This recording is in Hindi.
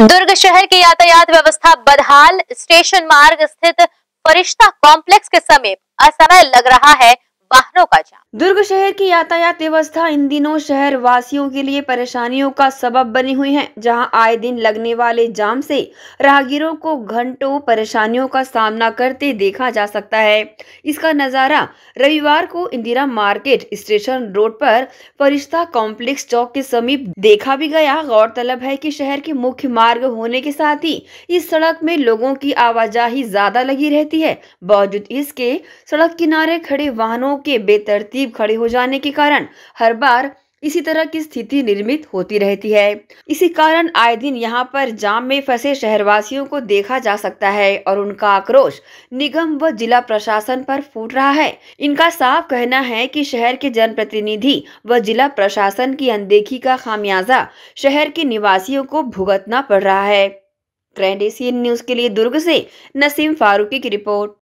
दुर्ग शहर की यातायात व्यवस्था बदहाल स्टेशन मार्ग स्थित फरिश्ता कॉम्प्लेक्स के समीप असमय लग रहा है वाहनों का जाम दुर्ग शहर की यातायात व्यवस्था इन दिनों शहर वासियों के लिए परेशानियों का सबब बनी हुई है जहां आए दिन लगने वाले जाम से राहगीरों को घंटों परेशानियों का सामना करते देखा जा सकता है इसका नजारा रविवार को इंदिरा मार्केट स्टेशन रोड पर फरिश्ता कॉम्प्लेक्स चौक के समीप देखा भी गया गौरतलब है की शहर के मुख्य मार्ग होने के साथ ही इस सड़क में लोगों की आवाजाही ज्यादा लगी रहती है बावजूद इसके सड़क किनारे खड़े वाहनों के बेतरतीब खड़े हो जाने के कारण हर बार इसी तरह की स्थिति निर्मित होती रहती है इसी कारण आए दिन यहाँ पर जाम में फंसे शहरवासियों को देखा जा सकता है और उनका आक्रोश निगम व जिला प्रशासन पर फूट रहा है इनका साफ कहना है कि शहर के जनप्रतिनिधि व जिला प्रशासन की अनदेखी का खामियाजा शहर के निवासियों को भुगतना पड़ रहा है ग्रैंड एशियन न्यूज के लिए दुर्ग से नसीम फारूकी की रिपोर्ट